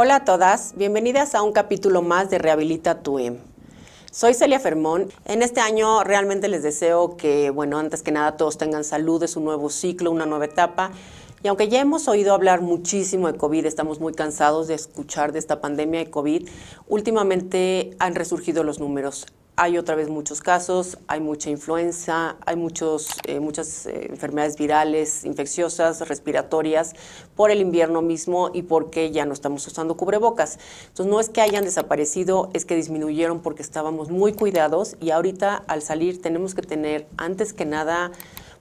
Hola a todas, bienvenidas a un capítulo más de Rehabilita tu EM. Soy Celia Fermón. En este año realmente les deseo que, bueno, antes que nada todos tengan salud, es un nuevo ciclo, una nueva etapa. Y aunque ya hemos oído hablar muchísimo de COVID, estamos muy cansados de escuchar de esta pandemia de COVID, últimamente han resurgido los números hay otra vez muchos casos, hay mucha influenza, hay muchos, eh, muchas eh, enfermedades virales, infecciosas, respiratorias, por el invierno mismo y porque ya no estamos usando cubrebocas. Entonces no es que hayan desaparecido, es que disminuyeron porque estábamos muy cuidados y ahorita al salir tenemos que tener antes que nada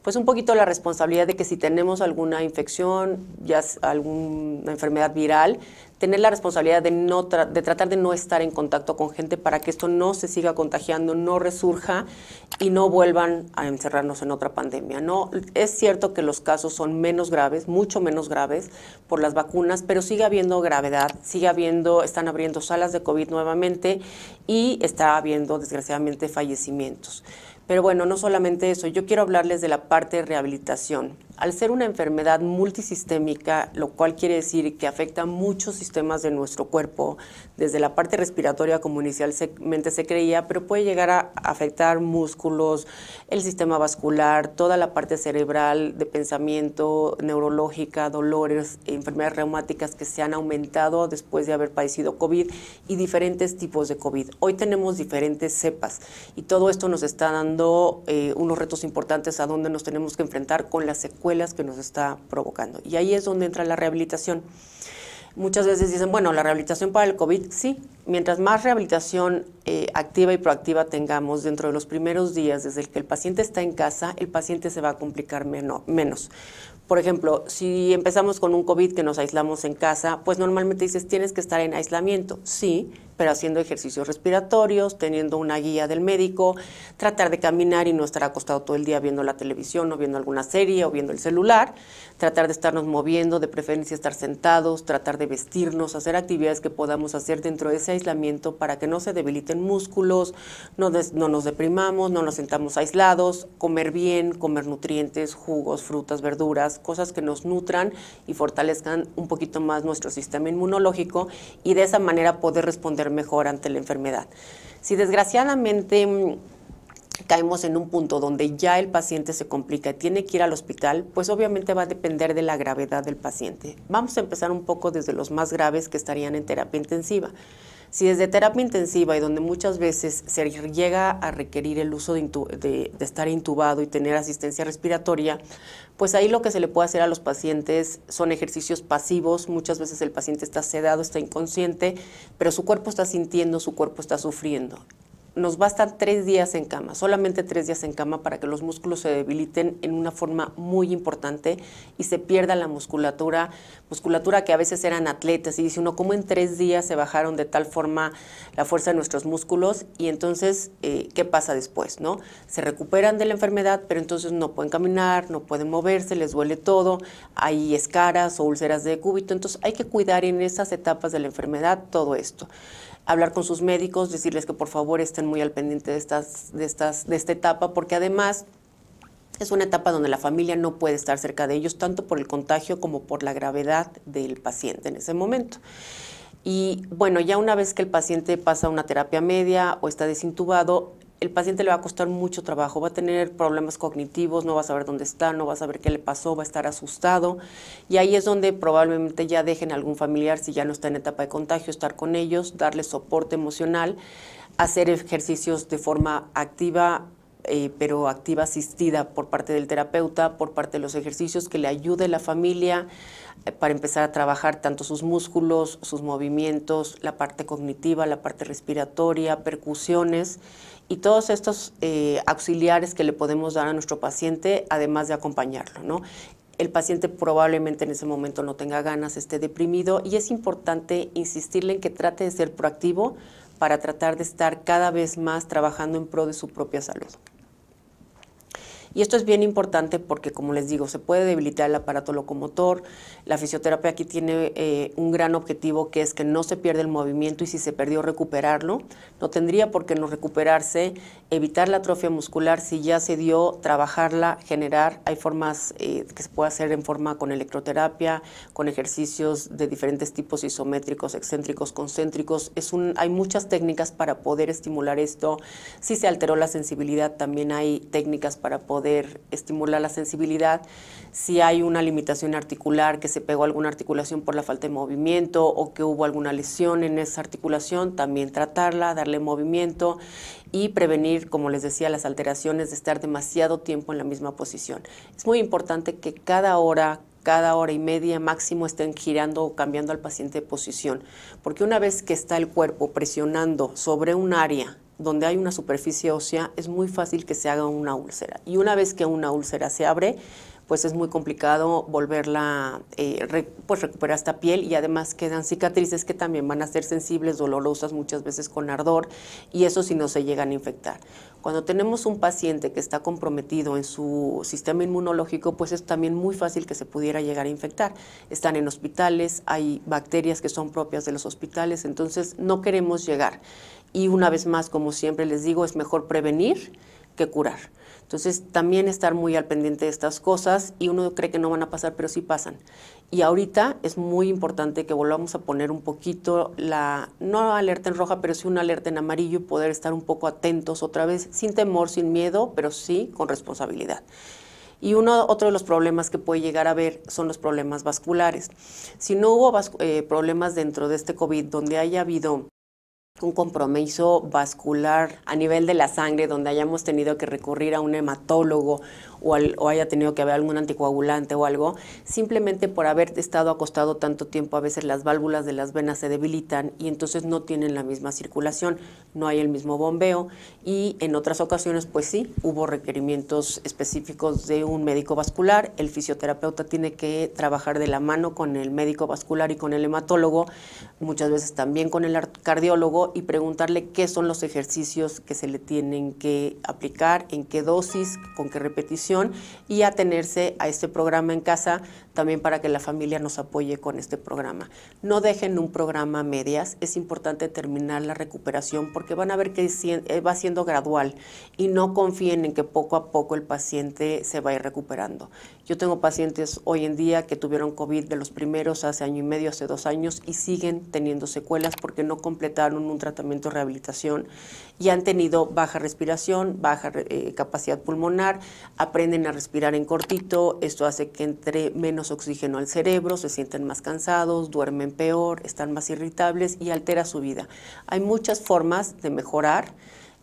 pues un poquito la responsabilidad de que si tenemos alguna infección, ya alguna enfermedad viral, tener la responsabilidad de, no de tratar de no estar en contacto con gente para que esto no se siga contagiando, no resurja y no vuelvan a encerrarnos en otra pandemia. No, es cierto que los casos son menos graves, mucho menos graves por las vacunas, pero sigue habiendo gravedad, sigue habiendo, están abriendo salas de COVID nuevamente y está habiendo desgraciadamente fallecimientos. Pero bueno, no solamente eso, yo quiero hablarles de la parte de rehabilitación. Al ser una enfermedad multisistémica, lo cual quiere decir que afecta muchos sistemas de nuestro cuerpo, desde la parte respiratoria como inicialmente se creía, pero puede llegar a afectar músculos, el sistema vascular, toda la parte cerebral de pensamiento, neurológica, dolores, enfermedades reumáticas que se han aumentado después de haber padecido COVID y diferentes tipos de COVID. Hoy tenemos diferentes cepas y todo esto nos está dando eh, unos retos importantes a donde nos tenemos que enfrentar con las secuelas que nos está provocando. Y ahí es donde entra la rehabilitación. Muchas veces dicen, bueno, la rehabilitación para el COVID, sí, mientras más rehabilitación eh, activa y proactiva tengamos dentro de los primeros días, desde el que el paciente está en casa, el paciente se va a complicar menos. Por ejemplo, si empezamos con un COVID que nos aislamos en casa, pues normalmente dices, tienes que estar en aislamiento, sí, pero haciendo ejercicios respiratorios, teniendo una guía del médico, tratar de caminar y no estar acostado todo el día viendo la televisión o viendo alguna serie o viendo el celular, tratar de estarnos moviendo, de preferencia estar sentados, tratar de vestirnos, hacer actividades que podamos hacer dentro de ese aislamiento para que no se debiliten músculos, no, nos deprimamos, no nos sentamos aislados, comer bien, comer nutrientes, jugos, frutas, verduras, cosas que nos nutran y fortalezcan un poquito más nuestro sistema inmunológico y de esa manera poder responder mejor ante la enfermedad. Si desgraciadamente mm, caemos en un punto donde ya el paciente se complica y tiene que ir al hospital, pues obviamente va a depender de la gravedad del paciente. Vamos a empezar un poco desde los más graves que estarían en terapia intensiva. Si desde terapia intensiva y donde muchas veces se llega a requerir el uso de, de, estar intubado y tener asistencia respiratoria, pues ahí lo que se le puede hacer a los pacientes son ejercicios pasivos. Muchas veces el paciente está sedado, está inconsciente, pero su cuerpo está sintiendo, su cuerpo está sufriendo nos bastan tres días en cama, solamente tres días en cama para que los músculos se debiliten en una forma muy importante y se pierda la musculatura, musculatura que a veces eran atletas y dice uno, ¿cómo en tres días se bajaron de tal forma la fuerza de nuestros músculos? Y entonces, eh, ¿qué pasa después? ¿no? Se recuperan de la enfermedad, pero entonces no pueden caminar, no pueden moverse, les duele todo, hay escaras o úlceras de cúbito, entonces hay que cuidar en esas etapas de la enfermedad todo esto hablar con sus médicos, decirles que por favor estén muy al pendiente de, estas, de, estas, de esta etapa, porque además es una etapa donde la familia no puede estar cerca de ellos, tanto por el contagio como por la gravedad del paciente en ese momento. Y bueno, ya una vez que el paciente pasa una terapia media o está desintubado, el paciente le va a costar mucho trabajo, va a tener problemas cognitivos, no va a saber dónde está, no va a saber qué le pasó, va a estar asustado y ahí es donde probablemente ya dejen a algún familiar, si ya no está en etapa de contagio, estar con ellos, darles soporte emocional, hacer ejercicios de forma activa, eh, pero activa asistida por parte del terapeuta, por parte de los ejercicios, que le ayude la familia eh, para empezar a trabajar tanto sus músculos, sus movimientos, la parte cognitiva, la parte respiratoria, percusiones y todos estos eh, auxiliares que le podemos dar a nuestro paciente, además de acompañarlo, el paciente probablemente en ese momento no tenga ganas, esté deprimido y es importante insistirle en que trate de ser proactivo para tratar de estar cada vez más trabajando en pro de su propia salud. Y esto es bien importante porque, como les digo, se puede debilitar el aparato locomotor. La fisioterapia aquí tiene eh, un gran objetivo que es que no se pierda el movimiento y si se perdió recuperarlo. No tendría por qué no recuperarse, evitar la atrofia muscular si ya se dio, trabajarla, generar. Hay formas eh, que se puede hacer en forma con electroterapia, con ejercicios de diferentes tipos isométricos, excéntricos, concéntricos. Es un, hay muchas técnicas para poder estimular esto. Si se alteró la sensibilidad, también hay técnicas para poder estimular la sensibilidad. Si hay una limitación articular, que se pegó alguna articulación por la falta de movimiento o que hubo alguna lesión en esa articulación, también tratarla, darle movimiento y prevenir, como les decía, las alteraciones de estar demasiado tiempo en la misma posición. Es muy importante que cada hora, cada hora y media máximo estén girando o cambiando al paciente de posición, porque una vez que está el cuerpo presionando sobre un área donde hay una superficie ósea, es muy fácil que se haga una úlcera. Y una vez que una úlcera se abre, pues es muy complicado volverla, eh, pues recuperar esta piel y además quedan cicatrices que también van a ser sensibles, dolorosas muchas veces con ardor y eso si no se llegan a infectar. Cuando tenemos un paciente que está comprometido en su sistema inmunológico, pues es también muy fácil que se pudiera llegar a infectar. Están en hospitales, hay bacterias que son propias de los hospitales, entonces no queremos llegar. Y una vez más, como siempre les digo, es mejor prevenir que curar. Entonces, también estar muy al pendiente de estas cosas y uno cree que no van a pasar, pero sí pasan. Y ahorita es muy importante que volvamos a poner un poquito la, no alerta en roja, pero sí una alerta en amarillo y poder estar un poco atentos otra vez, sin temor, sin miedo, pero sí con responsabilidad. Y uno, otro de los problemas que puede llegar a ver son los problemas vasculares. Si no hubo eh, problemas dentro de este COVID donde haya habido un compromiso vascular a nivel de la sangre donde hayamos tenido que recurrir a un hematólogo o, haya tenido que haber algún anticoagulante o algo, simplemente por haber estado acostado tanto tiempo, a veces las válvulas de las venas se debilitan y entonces no tienen la misma circulación, no hay el mismo bombeo y en otras ocasiones pues sí, hubo requerimientos específicos de un médico vascular, el fisioterapeuta tiene que trabajar de la mano con el médico vascular y con el hematólogo, muchas veces también con el cardiólogo y preguntarle qué son los ejercicios que se le tienen que aplicar, en qué dosis, con qué repetición y atenerse a este programa en casa también para que la familia nos apoye con este programa. No dejen un programa a medias, es importante terminar la recuperación porque van a ver que eh, va siendo gradual y no confíen en que poco a poco el paciente se va a ir recuperando. Yo tengo pacientes hoy en día que tuvieron COVID de los primeros hace año y medio, hace dos años y siguen teniendo secuelas porque no completaron un tratamiento de rehabilitación y han tenido baja respiración, baja eh, capacidad pulmonar, aprenden a respirar en cortito, esto hace que entre menos oxígeno al cerebro, se sienten más cansados, duermen peor, están más irritables y altera su vida. Hay muchas formas de mejorar.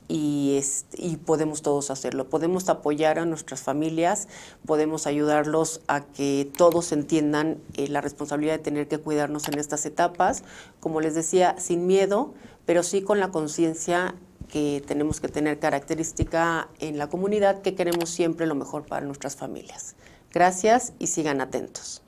Y, este, podemos todos hacerlo. Podemos apoyar a nuestras familias, podemos ayudarlos a que todos entiendan eh, la responsabilidad de tener que cuidarnos en estas etapas, como les decía, sin miedo, pero sí con la conciencia que tenemos que tener característica en la comunidad, que queremos siempre lo mejor para nuestras familias. Gracias y sigan atentos.